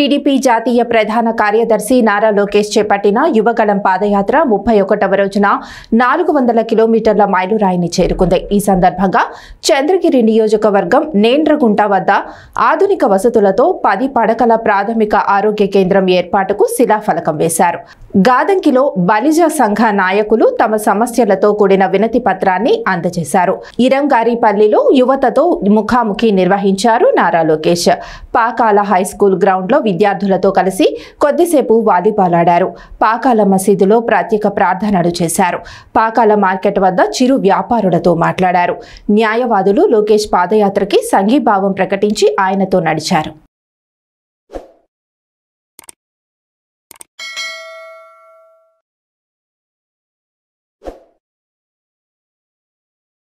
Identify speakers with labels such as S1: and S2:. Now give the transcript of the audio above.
S1: TDP జాతీయ ప్రధాన కార్యదర్శి నారా లోకేష్ చేపట్టిన యువగళం పాదయాత్ర ముప్పై ఒకటవ రోజున నాలుగు వందల కిలోమీటర్ల మైలురాయిని చేరుకుంది ఈ సందర్భంగా చంద్రగిరి నియోజకవర్గం నేండ్రగుంట వద్ద ఆధునిక వసతులతో పది పడకల ప్రాథమిక ఆరోగ్య కేంద్రం ఏర్పాటుకు శిలాఫలకం వేశారు గాదంకిలో బలిజ సంఘ నాయకులు తమ సమస్యలతో కూడిన వినతి పత్రాన్ని అందజేశారు ఇరంగారిపల్లిలో యువతతో ముఖాముఖి నిర్వహించారు నారా లోకేష్ పాకాల హైస్కూల్ గ్రౌండ్లో విద్యార్థులతో కలిసి కొద్దిసేపు వాలీబాల్ ఆడారు పాకాల మసీదులో ప్రత్యేక ప్రార్థనలు చేశారు పాకాల మార్కెట్ వద్ద చిరు వ్యాపారులతో మాట్లాడారు న్యాయవాదులు లోకేష్ పాదయాత్రకి సంఘీభావం ప్రకటించి ఆయనతో నడిచారు